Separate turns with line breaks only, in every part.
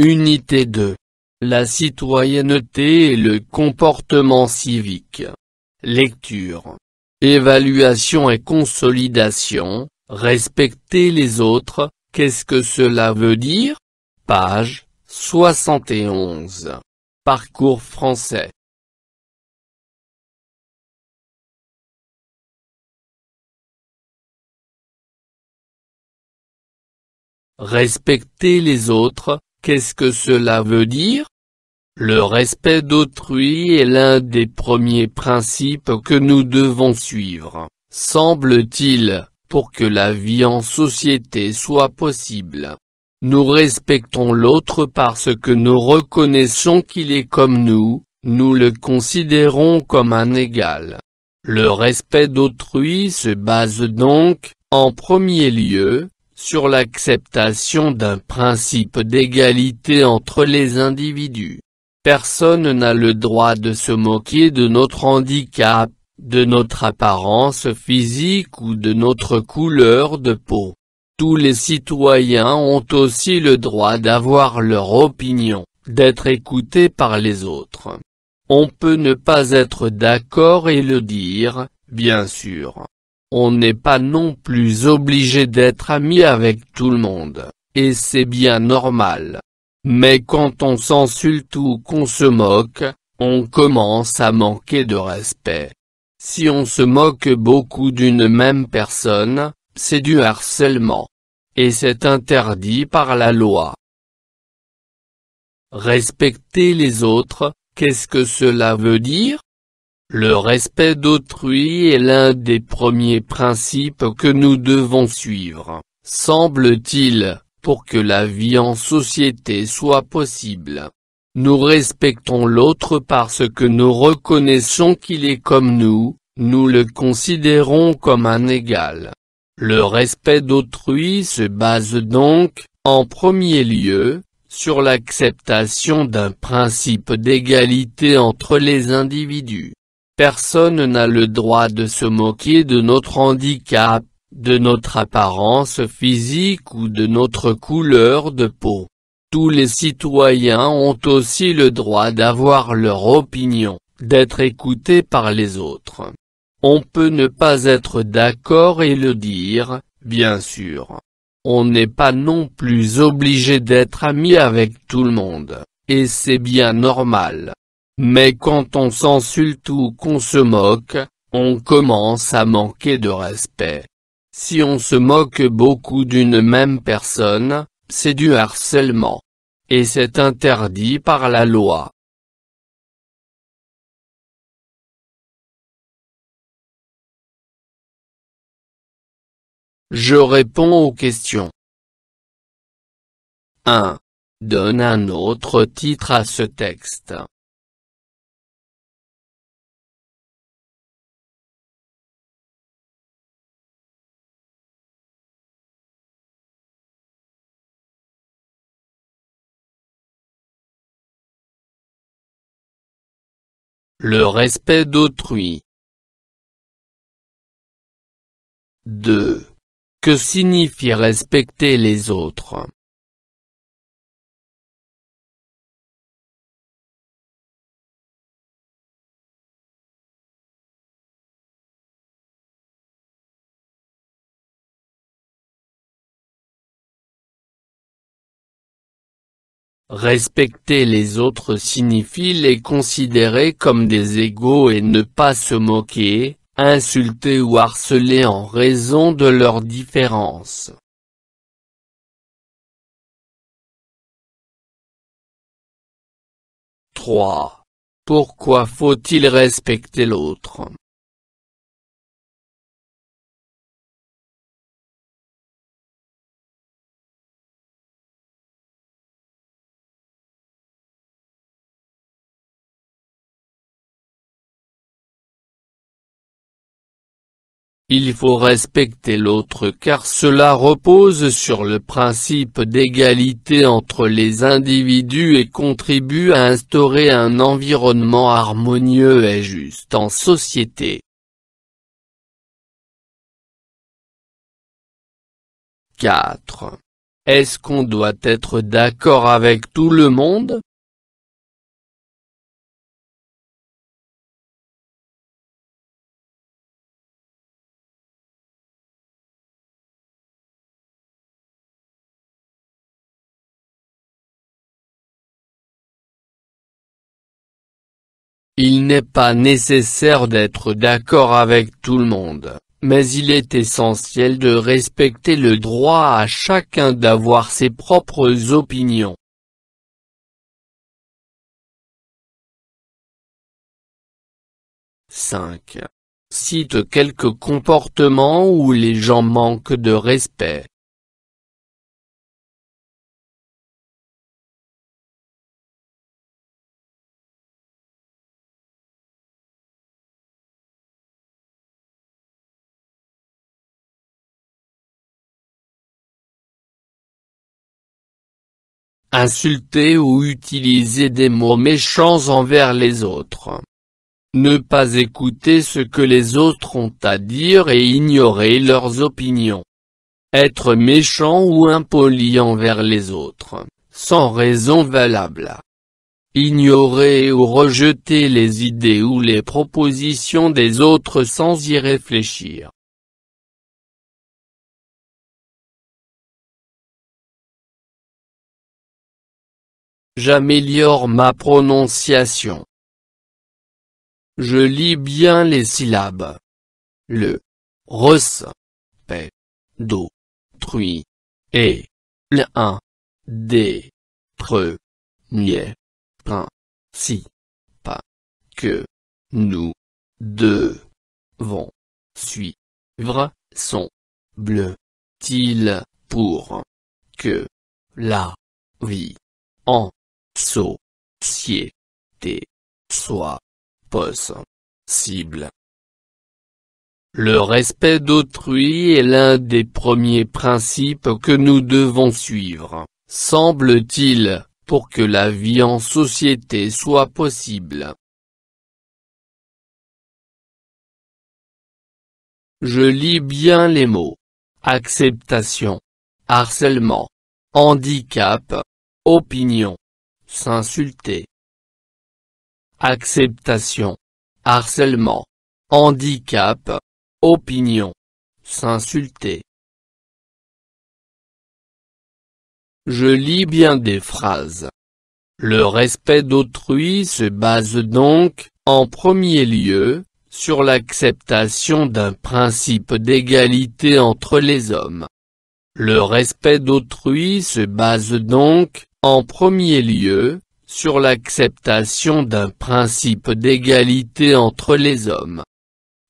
Unité 2. La citoyenneté et le comportement civique. Lecture. Évaluation et consolidation, respecter les autres, qu'est-ce que cela veut
dire Page 71. Parcours français. Respecter les autres, Qu'est-ce que cela veut dire Le respect d'autrui
est l'un des premiers principes que nous devons suivre, semble-t-il, pour que la vie en société soit possible. Nous respectons l'autre parce que nous reconnaissons qu'il est comme nous, nous le considérons comme un égal. Le respect d'autrui se base donc, en premier lieu, sur l'acceptation d'un principe d'égalité entre les individus. Personne n'a le droit de se moquer de notre handicap, de notre apparence physique ou de notre couleur de peau. Tous les citoyens ont aussi le droit d'avoir leur opinion, d'être écoutés par les autres. On peut ne pas être d'accord et le dire, bien sûr. On n'est pas non plus obligé d'être ami avec tout le monde, et c'est bien normal. Mais quand on s'insulte ou qu'on se moque, on commence à manquer de respect. Si on se moque beaucoup d'une même personne, c'est du harcèlement. Et c'est interdit par la loi. Respecter les autres, qu'est-ce que cela veut dire le respect d'autrui est l'un des premiers principes que nous devons suivre, semble-t-il, pour que la vie en société soit possible. Nous respectons l'autre parce que nous reconnaissons qu'il est comme nous, nous le considérons comme un égal. Le respect d'autrui se base donc, en premier lieu, sur l'acceptation d'un principe d'égalité entre les individus. Personne n'a le droit de se moquer de notre handicap, de notre apparence physique ou de notre couleur de peau. Tous les citoyens ont aussi le droit d'avoir leur opinion, d'être écoutés par les autres. On peut ne pas être d'accord et le dire, bien sûr. On n'est pas non plus obligé d'être ami avec tout le monde, et c'est bien normal. Mais quand on s'insulte ou qu'on se moque, on commence à manquer de respect. Si on se moque beaucoup d'une même personne, c'est du
harcèlement. Et c'est interdit par la loi. Je réponds aux questions. 1. Donne un autre titre à ce texte. Le respect d'autrui. 2. Que signifie respecter les autres Respecter les autres signifie les considérer
comme des égaux et ne pas se moquer, insulter ou harceler en
raison de leurs différences. Pourquoi faut-il respecter l'autre Il faut respecter l'autre car cela repose sur le principe d'égalité
entre les individus et contribue à instaurer un environnement
harmonieux et juste en société. « 4. Est-ce qu'on doit être d'accord avec tout le monde Il n'est pas nécessaire d'être d'accord avec tout le monde, mais il est essentiel de respecter le droit à chacun d'avoir ses propres opinions. « 5. Cite quelques comportements où les gens manquent de respect. Insulter ou utiliser des mots méchants envers les autres.
Ne pas écouter ce que les autres ont à dire et ignorer leurs opinions. Être méchant ou impoli envers les autres, sans raison valable. Ignorer ou rejeter les
idées ou les propositions des autres sans y réfléchir. J'améliore ma prononciation. Je lis bien les syllabes. Le, res, paix, do, trui, et, un des, pre, niais, plein, si, pas, que, nous, deux, vont, suivre, sont, bleu, til, pour, que, la, vie, en, so, sié, té, soi, cible. Le respect
d'autrui est l'un des premiers principes que nous devons suivre,
semble-t-il, pour que la vie en société soit possible. Je lis bien les mots. Acceptation. Harcèlement. Handicap. Opinion s'insulter. Acceptation. Harcèlement. Handicap. Opinion. S'insulter. Je lis bien des phrases. Le respect d'autrui se base donc,
en premier lieu, sur l'acceptation d'un principe d'égalité entre les hommes. Le respect d'autrui se base donc, en premier lieu, sur l'acceptation d'un principe d'égalité entre les hommes.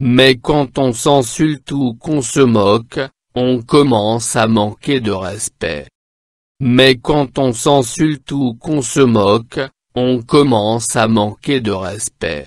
Mais quand on s'insulte ou qu'on se moque, on commence à manquer de respect. Mais quand
on s'insulte ou qu'on se moque, on commence à manquer de respect.